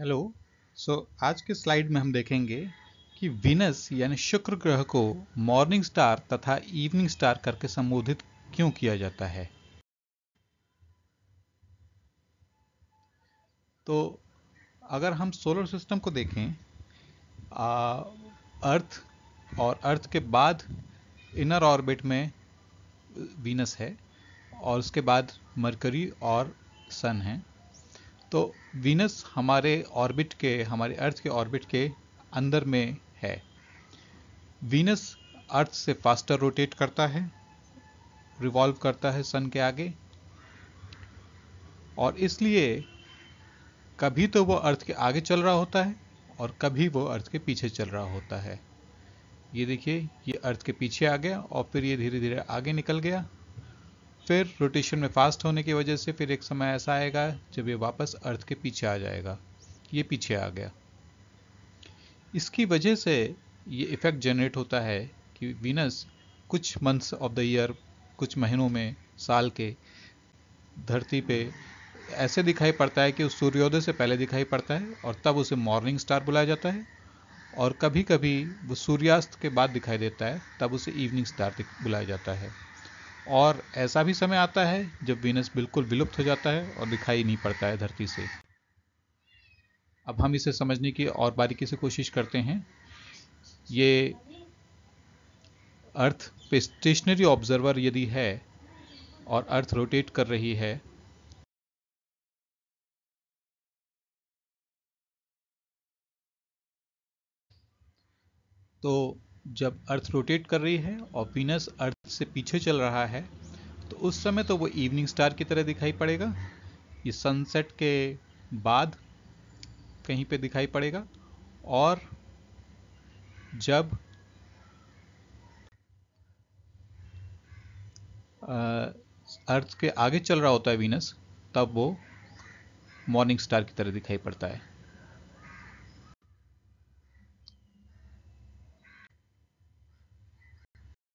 hello सो आज के slide में हम देखेंगे कि विनस यानी शुक्र ग्रह को मॉर्निंग स्टार तथा इवनिंग स्टार करके संबोधित क्यों किया जाता है तो अगर हम सोलर सिस्टम को देखें आ, अर्थ और अर्थ के बाद इनर ऑर्बिट में वीनस है और उसके बाद मरकरी और सन है तो वीनस हमारे ऑर्बिट के हमारे अर्थ के ऑर्बिट के अंदर में है वीनस अर्थ से फास्टर रोटेट करता है रिवॉल्व करता है सन के आगे और इसलिए कभी तो वो अर्थ के आगे चल रहा होता है और कभी वो अर्थ के पीछे चल रहा होता है ये देखिए ये अर्थ के पीछे आ गया और फिर ये धीरे धीरे आगे निकल गया फिर रोटेशन में फास्ट होने की वजह से फिर एक समय ऐसा आएगा जब ये वापस अर्थ के पीछे आ जाएगा ये पीछे आ गया इसकी वजह से ये इफ़ेक्ट जनरेट होता है कि वीनस कुछ मंथ्स ऑफ द ईयर कुछ महीनों में साल के धरती पे ऐसे दिखाई पड़ता है कि उस सूर्योदय से पहले दिखाई पड़ता है और तब उसे मॉर्निंग स्टार बुलाया जाता है और कभी कभी वो सूर्यास्त के बाद दिखाई देता है तब उसे इवनिंग स्टार बुलाया जाता है और ऐसा भी समय आता है जब वीनस बिल्कुल विलुप्त हो जाता है और दिखाई नहीं पड़ता है धरती से अब हम इसे समझने की और बारीकी से कोशिश करते हैं ये अर्थ पे स्टेशनरी ऑब्जर्वर यदि है और अर्थ रोटेट कर रही है तो जब अर्थ रोटेट कर रही है और वीनस अर्थ से पीछे चल रहा है तो उस समय तो वो इवनिंग स्टार की तरह दिखाई पड़ेगा ये सनसेट के बाद कहीं पे दिखाई पड़ेगा और जब अर्थ के आगे चल रहा होता है वीनस तब वो मॉर्निंग स्टार की तरह दिखाई पड़ता है